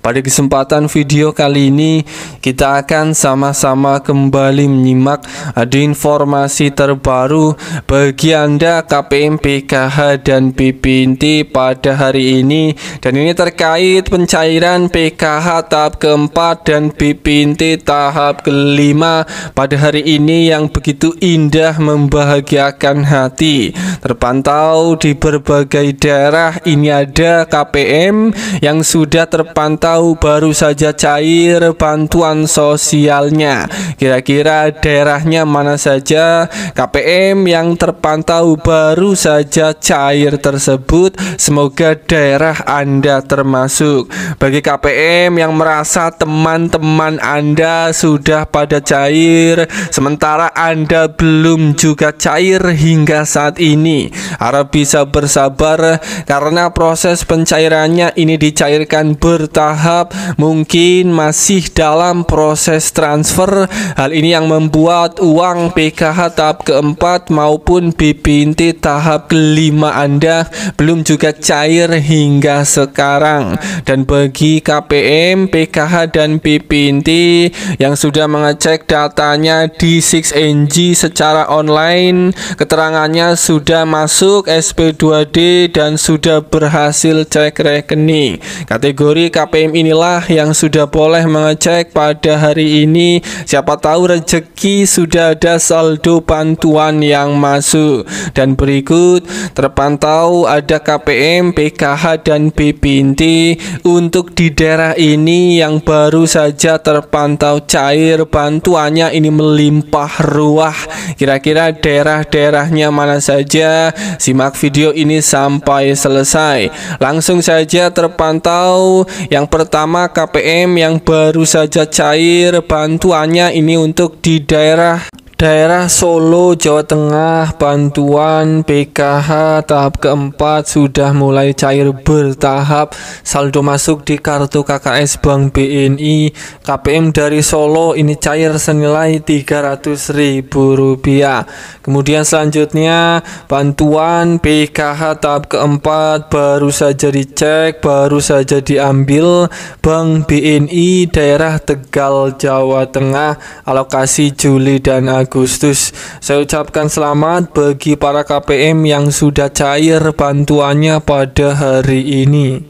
Pada kesempatan video kali ini kita akan sama-sama kembali menyimak ada informasi terbaru bagi Anda KPM PKH dan PPNT pada hari ini dan ini terkait pencairan PKH tahap keempat dan PPNT tahap kelima pada hari ini yang begitu indah membahagiakan hati terpantau di berbagai daerah ini ada KPM yang sudah terpantau atau baru saja cair bantuan sosialnya? Kira-kira daerahnya mana saja KPM yang terpantau baru saja cair tersebut? Semoga daerah Anda termasuk. Bagi KPM yang merasa teman-teman Anda sudah pada cair, sementara Anda belum juga cair hingga saat ini, harap bisa bersabar karena proses pencairannya ini dicairkan bertahap mungkin masih dalam proses transfer. Hal ini yang membuat uang PKH tahap keempat maupun BPNT tahap kelima Anda belum juga cair hingga sekarang. Dan bagi KPM, PKH dan BPNT yang sudah mengecek datanya di 6NG secara online, keterangannya sudah masuk SP2D dan sudah berhasil cek rekening. Kategori KPM game inilah yang sudah boleh mengecek pada hari ini Siapa tahu rezeki sudah ada saldo bantuan yang masuk Dan berikut terpantau ada KPM, PKH, dan BPNT Untuk di daerah ini yang baru saja terpantau cair Bantuannya ini melimpah ruah Kira-kira daerah-daerahnya mana saja Simak video ini sampai selesai Langsung saja terpantau yang pertama pertama KPM yang baru saja cair bantuannya ini untuk di daerah daerah Solo, Jawa Tengah, bantuan PKH tahap keempat sudah mulai cair bertahap. Saldo masuk di kartu KKS Bank BNI KPM dari Solo ini cair senilai Rp300.000. Kemudian selanjutnya bantuan PKH tahap keempat baru saja dicek, baru saja diambil Bank BNI daerah Tegal, Jawa Tengah alokasi Juli dan Agustus Agustus. Saya ucapkan selamat bagi para KPM yang sudah cair bantuannya pada hari ini.